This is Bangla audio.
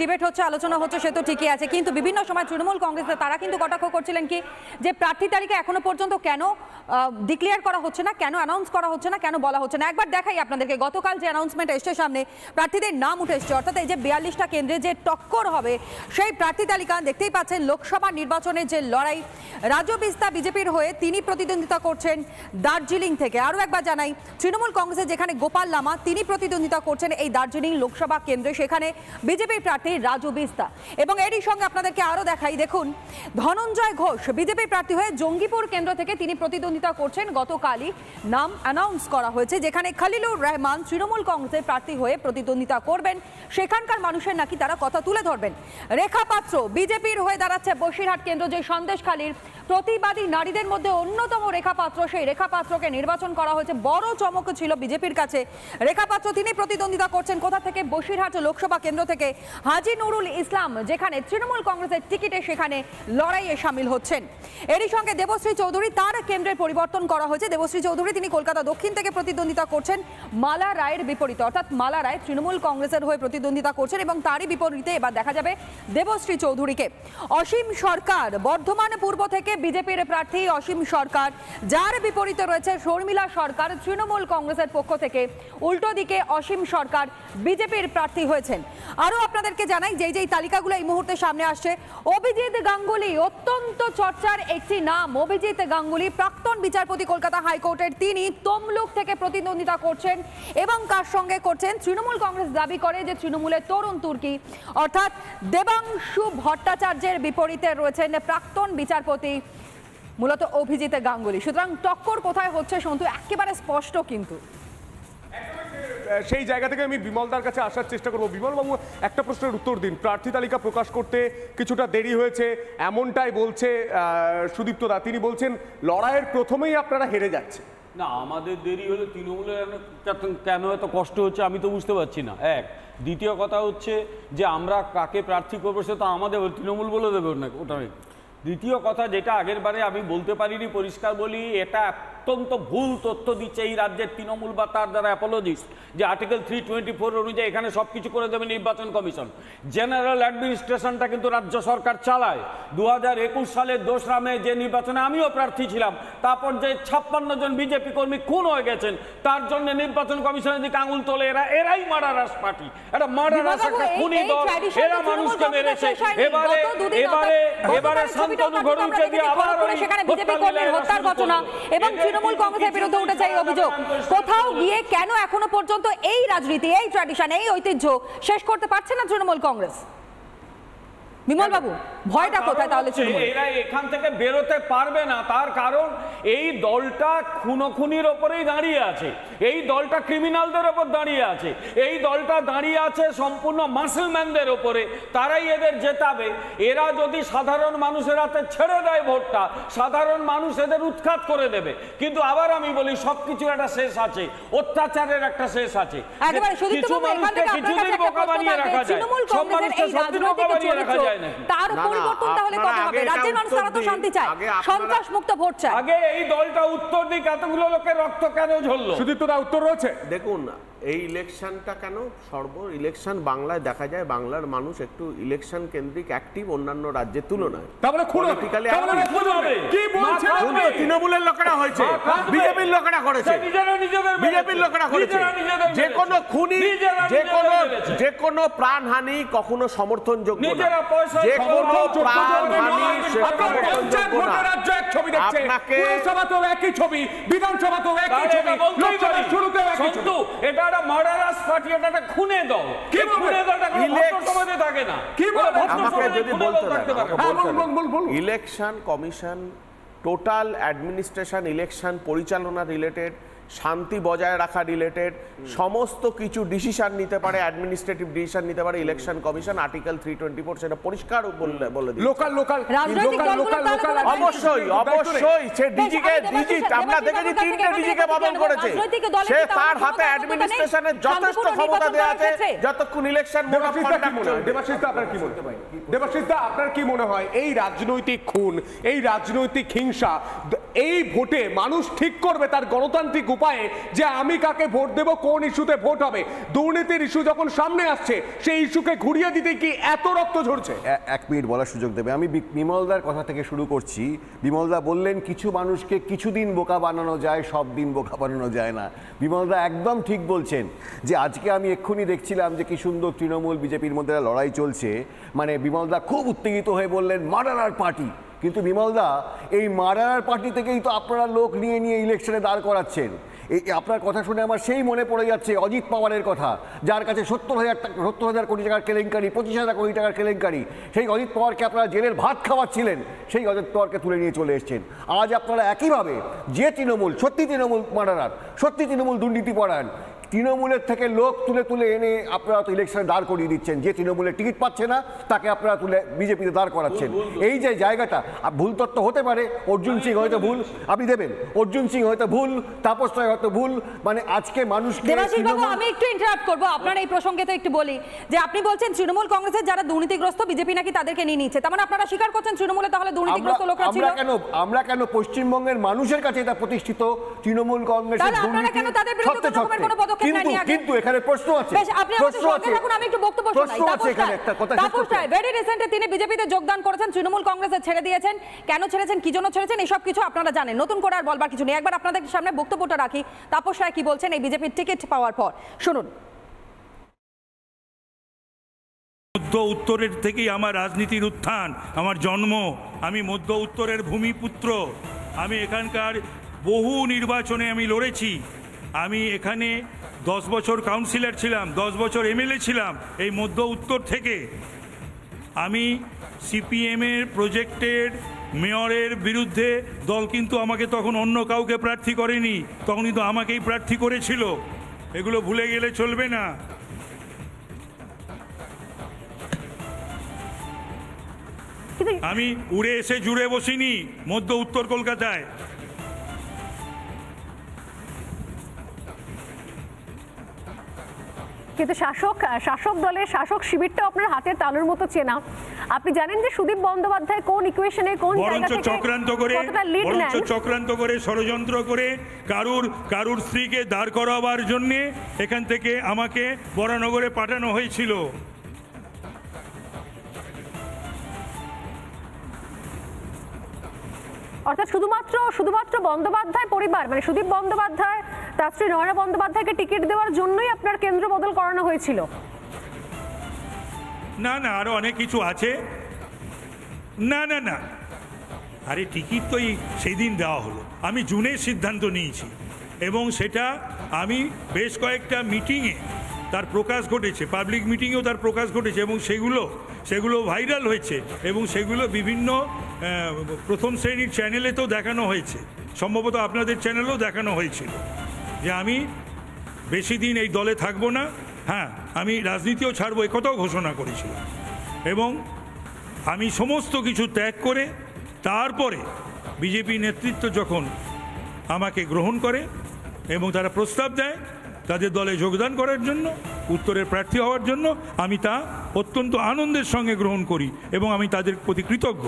ডিবেট হচ্ছে আলোচনা হচ্ছে সে তো ঠিকই আছে কিন্তু বিভিন্ন সময় তৃণমূল কংগ্রেসে তারা কিন্তু কটাক্ষ করছিলেন কি যে প্রার্থী তালিকা এখনো পর্যন্ত কেন ডিক্লেয়ার করা হচ্ছে না কেন অ্যানাউন্স করা হচ্ছে না কেন বলা হচ্ছে না একবার দেখাই আপনাদেরকে গতকাল যে অ্যানাউন্সমেন্ট এসছে সামনে প্রার্থীদের নাম উঠে এসছে অর্থাৎ এই যে বিয়াল্লিশটা কেন্দ্রে যে টক্কর হবে সেই প্রার্থী তালিকা দেখতেই পাচ্ছেন লোকসভা নির্বাচনের যে লড়াই রাজ্য বিস্তা বিজেপির হয়ে তিনি প্রতিদ্বন্দ্বিতা করছেন দার্জিলিং থেকে আরও একবার জানাই তৃণমূল কংগ্রেসে যেখানে গোপাল লামা তিনি প্রতিদ্বন্দ্বিতা করছেন এই দার্জিলিং লোকসভা কেন্দ্রে সেখানে বিজেপির প্রার্থী প্রার্থী রাজু বিস্তা এবং এরই সঙ্গে আপনাদেরকে আরও দেখাই দেখুন ধনঞ্জয় ঘোষ বিজেপি প্রার্থী হয়ে জঙ্গিপুর কেন্দ্র থেকে তিনি প্রতিদ্বন্দ্বিতা করছেন গতকালই নাম অ্যানাউন্স করা হয়েছে যেখানে খালিলুর রহমান তৃণমূল কংগ্রেসের প্রার্থী হয়ে প্রতিদ্বন্দ্বিতা করবেন সেখানকার মানুষের নাকি তারা কথা তুলে ধরবেন রেখা পাত্র বিজেপির হয়ে দাঁড়াচ্ছে বসিরহাট কেন্দ্র যে সন্দেশখালীর প্রতিবাদী নারীদের মধ্যে অন্যতম রেখা পাত্র সেই রেখা পাত্রকে নির্বাচন করা হয়েছে বড় চমক ছিল বিজেপির কাছে রেখা পাত্র তিনি প্রতিদ্বন্দ্বিতা করছেন কোথা থেকে বসিরহাট লোকসভা কেন্দ্র থেকে হাজি নুরুল ইসলাম যেখানে তৃণমূল কংগ্রেসের টিকিটে সেখানে লড়াইয়ে সামিল হচ্ছেন এরই সঙ্গে দেবশ্রী চৌধুরী তার কেন্দ্রের পরিবর্তন করা হয়েছে দেবশ্রী চৌধুরী তিনি কলকাতা দক্ষিণ থেকে প্রতিদ্বন্দ্বিতা করছেন মালা রায়ের বিপরীতে অর্থাৎ মালা রায় তৃণমূল কংগ্রেসের হয়ে প্রতিদ্বন্দ্বিতা করছেন এবং তারই বিপরীতে এবার দেখা যাবে দেবশ্রী চৌধুরীকে অসীম সরকার বর্ধমান পূর্ব থেকে বিজেপির প্রার্থী অসীম সরকার যার বিপরীতে রয়েছে শর্মিলা সরকার তৃণমূল কংগ্রেসের পক্ষ থেকে উল্টো দিকে অসীম সরকার বিজেপির প্রার্থী হয়েছেন আরও আপনাদেরকে জানাই যেই যেই তালিকাগুলো এই মুহূর্তে সামনে আসছে অভিজিৎ গাঙ্গুলি অত্যন্ত চর্চার একটি নাম অভিজিৎ গাঙ্গুলি প্রাক্তন বিচারপতি কলকাতা হাইকোর্টের তিনি তমলুক থেকে প্রতিদ্বন্দ্বিতা করছেন এবং কার সঙ্গে করছেন তৃণমূল কংগ্রেস দাবি করে যে তৃণমূলের তরুণ তুর্কি অর্থাৎ দেবাংশু ভট্টাচার্যের বিপরীতে রয়েছেন প্রাক্তন বিচারপতি মূলত অভিজিতা গাঙ্গুলি সুতরাং টক্কর কোথায় হচ্ছে সন্তু একেবারে স্পষ্ট কিন্তু সেই জায়গা থেকে আমি বিমলদার কাছে আসার চেষ্টা করব বাবু একটা প্রশ্নের উত্তর দিন প্রার্থী তালিকা প্রকাশ করতে কিছুটা দেরি হয়েছে এমনটাই বলছে সুদীপ্ত দা তিনি বলছেন লড়াইয়ের প্রথমেই আপনারা হেরে যাচ্ছে না আমাদের দেরি হলে তৃণমূলের কেন এত কষ্ট হচ্ছে আমি তো বুঝতে পারছি না এক দ্বিতীয় কথা হচ্ছে যে আমরা কাকে প্রার্থী করবো তো আমাদের তৃণমূল বলে দেবে না ওটা দ্বিতীয় কথা যেটা আগের বারে আমি বলতে পারিনি পরিষ্কার বলি এটা অত্যন্ত ভুল তথ্য দিচ্ছে এই রাজ্যের তৃণমূল বা তার দ্বারা অ্যাপোলজিস্ট যে আর্টিকেল থ্রি টোয়েন্টি ফোর অনুযায়ী এখানে সব কিছু করে দেবে নির্বাচন কমিশন জেনারেল অ্যাডমিনিস্ট্রেশনটা কিন্তু রাজ্য সরকার চালায় দু হাজার একুশ সালে দোসরা মে যে নির্বাচনে আমিও প্রার্থী ছিলাম তারপর যে ছাপ্পান্ন জন বিজেপি কর্মী খুন হয়ে গেছেন তার জন্য নির্বাচন কমিশনের দিকে আঙুল তোলে এরা এরাই মারারাস পার্টি এটা মারারাস একটা খুনি দল এরা মানুষকে মেরেছে এবারে এবারে এবারে শান্তনু ঘোরুকে দিয়ে আবার হত্যার ঘটনা এবং তৃণমূল কংগ্রেসের বিরুদ্ধে উঠেছে এই অভিযোগ কোথাও গিয়ে কেন এখনো পর্যন্ত এই রাজনীতি এই ট্র্যাডিশন এই ঐতিহ্য শেষ করতে পারছে না তৃণমূল কংগ্রেস বিমল বাবু ভয়টা কোথায় তাহলে এরা এখান থেকে বেরোতে পারবে না তার কারণ এই দলটা খুনোখুনির ওপরেই দাঁড়িয়ে আছে এই দলটা ক্রিমিনালদের ওপর দাঁড়িয়ে আছে এই দলটা দাঁড়িয়ে আছে সম্পূর্ণ মাসলম্যানদের ওপরে তারাই এদের জেতাবে এরা যদি সাধারণ মানুষের হাতে ছেড়ে দেয় ভোটটা সাধারণ মানুষ এদের উৎখাত করে দেবে কিন্তু আবার আমি বলি সবকিছু একটা শেষ আছে অত্যাচারের একটা শেষ আছে কিছু মানুষকে কিছুদিন বোকা বানিয়ে রাখা যায় সব মানুষকে সবদিন বোকা বানিয়ে রাখা যায় নাকি পরিবর্তন তাহলে হবে রাজ্যের মানুষ তারা তো শান্তি চায় সন্ত্রাস মুক্ত ভোট চায় আগে এই দলটা উত্তর দিক এতগুলো লোকের রক্ত কেন ঝরলো সুদীপ্তদা উত্তর রয়েছে দেখুন এই ইলেকশানটা কেন সর্ব ইলেকশন বাংলায় দেখা যায় বাংলার মানুষ একটু ইলেকশন কেন্দ্রিক অ্যাক্টিভ অন্যান্য রাজ্যের তুলনায় মানে মানে তাহলে কি বলছেন তৃণমূলের লোকেরা হয়েছে বিজেপির লোকেরা করেছে বিজেপির লোকেরা করেছে যে কোনো খুনি যে কোনো যে কোনো প্রাণহানি কখনো সমর্থন যোগ্য যে কোনো প্রাণহানি সমর্থনযোগ্য একই ছবি বিধানসভাতেও একই ছবি লোকসভার শুরুতেও একই ছবি এটা একটা মার্ডারাস পার্টি একটা খুনে দাও কি খুনে সমাজে থাকে না কি আমাকে যদি বলতে দেন election commission total administration election পরিচালনা রিলেটেড শান্তি বজায় রাখা রিলেটেড সমস্ত কিছু ডিসিশন নিতে পারে অ্যাডমিনিস্ট্রেটিভ ডিসিশন নিতে পারে ইলেকশন কমিশন আর্টিকেল 324 সেটা পরিষ্কার বলে বলে local local local local local অবশ্যই অবশ্যই সে ডিজি কে ডিজি আমরা দেখেছি তিনটা ডিজি কে বদল করেছে সে তার হাতে অ্যাডমিনিস্ট্রেশনের যথেষ্ট ক্ষমতা দেয়া আছে যতক্ষণ ইলেকশন দেবাশিস আপনার কি বলতে ভাই দেবাশিস আপনার কি মনে হয় এই রাজনৈতিক খুন এই রাজনৈতিক হিংসা এই ভোটে মানুষ ঠিক করবে তার গণতান্ত্রিক উপায়ে যে আমি কাকে ভোট দেব কোন ইস্যুতে ভোট হবে দুর্নীতির ইস্যু যখন সামনে আসছে সেই ইস্যুকে ঘুরিয়ে দিতে কি এত রক্ত ঝরছে এক মিনিট বলার সুযোগ দেবে আমি বিমলদার কথা থেকে শুরু করছি বিমলদা বললেন কিছু মানুষকে কিছুদিন বোকা বানানো যায় সব দিন বোকা বানানো যায় না বিমলদা একদম ঠিক বলছেন যে আজকে আমি এক্ষুনি দেখছিলাম যে কি সুন্দর তৃণমূল বিজেপির মধ্যে লড়াই চলছে মানে বিমলদা খুব উত্তেজিত হয়ে বললেন মার্ডার পার্টি কিন্তু বিমলদা এই মারার পার্টি থেকেই তো আপনারা লোক নিয়ে নিয়ে ইলেকশনে দাঁড় করাচ্ছেন এই আপনার কথা শুনে আমার সেই মনে পড়ে যাচ্ছে অজিত পাওয়ারের কথা যার কাছে সত্তর হাজার টাকা সত্তর হাজার কোটি টাকার কেলেঙ্কারি পঁচিশ হাজার কোটি টাকার কেলেঙ্কারি সেই অজিত পাওয়ারকে আপনারা জেলের ভাত খাওয়াচ্ছিলেন সেই অজিত পাওয়ারকে তুলে নিয়ে চলে এসছেন আজ আপনারা একইভাবে যে তৃণমূল সত্যি তৃণমূল মারারার সত্যি তৃণমূল দুর্নীতি পড়ান তৃণমূলের থেকে লোক তুলে তুলে এনে আপনারা তো ইলেকশনে দাঁড় করিয়ে দিচ্ছেন যে তৃণমূলের টিকিট পাচ্ছে না তাকে আপনারা তুলে বিজেপিতে দাঁড় করাচ্ছেন এই যে জায়গাটা ভুল তত্ত্ব হতে পারে অর্জুন সিং হয়তো ভুল আপনি দেবেন অর্জুন সিং হয়তো ভুল তাপস রায় হয়তো ভুল মানে আজকে মানুষ আমি একটু ইন্টারাপ্ট করবো আপনার এই প্রসঙ্গে তো একটু বলি যে আপনি বলছেন তৃণমূল কংগ্রেসের যারা দুর্নীতিগ্রস্ত বিজেপি নাকি তাদেরকে নিয়ে নিচ্ছে তার মানে আপনারা স্বীকার করছেন তৃণমূলে তাহলে দুর্নীতিগ্রস্ত লোক ছিল আমরা কেন আমরা কেন পশ্চিমবঙ্গের মানুষের কাছে এটা প্রতিষ্ঠিত তৃণমূল কংগ্রেসের দুর্নীতি তাদের বিরুদ্ধে কোনো পদক্ষেপ কিন্তু কিন্তু এখানে প্রশ্ন আছে বেশ আপনি আমি একটু বক্তব্য শোনাই এখানে একটা কথা ভেরি রিসেন্টলি তিনি বিজেপিতে যোগদান করেছেন তৃণমূল কংগ্রেসে ছেড়ে দিয়েছেন কেন ছেড়েছেন কি জন্য ছেড়েছেন এসব কিছু আপনারা জানেন নতুন করে আর বলবার কিছু নেই একবার আপনাদের সামনে বক্তব্যটা রাখি কি বলছেন এই বিজেপির টিকিট পাওয়ার পর শুনুন মধ্য উত্তরের থেকেই আমার রাজনীতির উত্থান আমার জন্ম আমি মধ্য উত্তরের ভূমিপুত্র আমি এখানকার বহু নির্বাচনে আমি লড়েছি আমি এখানে দশ বছর কাউন্সিলর ছিলাম দশ বছর এমএলএ ছিলাম এই মধ্য উত্তর থেকে আমি সিপিএমের প্রজেক্টের মেয়রের বিরুদ্ধে দল কিন্তু আমাকে তখন অন্য কাউকে প্রার্থী করেনি তখন কিন্তু আমাকেই প্রার্থী করেছিল এগুলো ভুলে গেলে চলবে না আমি উড়ে এসে জুড়ে বসিনি মধ্য উত্তর কলকাতায় কিন্তু শাসক শাসক দলের শাসক শিবিরটা আপনার হাতের তালুর মতো চেনা আপনি জানেন যে সুদীপ বন্দ্যোপাধ্যায় কোন ইকুয়েশনে কোন জায়গা চক্রান্ত করে চক্রান্ত করে ষড়যন্ত্র করে কারুর কারুর স্ত্রীকে দাঁড় করাবার জন্যে এখান থেকে আমাকে বরানগরে পাঠানো হয়েছিল অর্থাৎ শুধুমাত্র শুধুমাত্র বন্দ্যোপাধ্যায় পরিবার মানে সুদীপ বন্দ্যোপাধ্যায় তার শ্রী নয়না বন্দ্যোপাধ্যায়কে টিকিট দেওয়ার জন্যই আপনার কেন্দ্র বদল করানো হয়েছিল না না আরো অনেক কিছু আছে না না না আরে টিকিট তো সেই দিন দেওয়া হলো আমি জুনে সিদ্ধান্ত নিয়েছি এবং সেটা আমি বেশ কয়েকটা মিটিংয়ে তার প্রকাশ ঘটেছে পাবলিক মিটিংয়েও তার প্রকাশ ঘটেছে এবং সেগুলো সেগুলো ভাইরাল হয়েছে এবং সেগুলো বিভিন্ন প্রথম শ্রেণীর তো দেখানো হয়েছে সম্ভবত আপনাদের চ্যানেলেও দেখানো হয়েছিল যে আমি বেশি দিন এই দলে থাকব না হ্যাঁ আমি রাজনীতিও ছাড়বো এ কথাও ঘোষণা করেছিল এবং আমি সমস্ত কিছু ত্যাগ করে তারপরে বিজেপি নেতৃত্ব যখন আমাকে গ্রহণ করে এবং তারা প্রস্তাব দেয় তাদের দলে যোগদান করার জন্য উত্তরের প্রার্থী হওয়ার জন্য আমি তা অত্যন্ত আনন্দের সঙ্গে গ্রহণ করি এবং আমি তাদের প্রতি কৃতজ্ঞ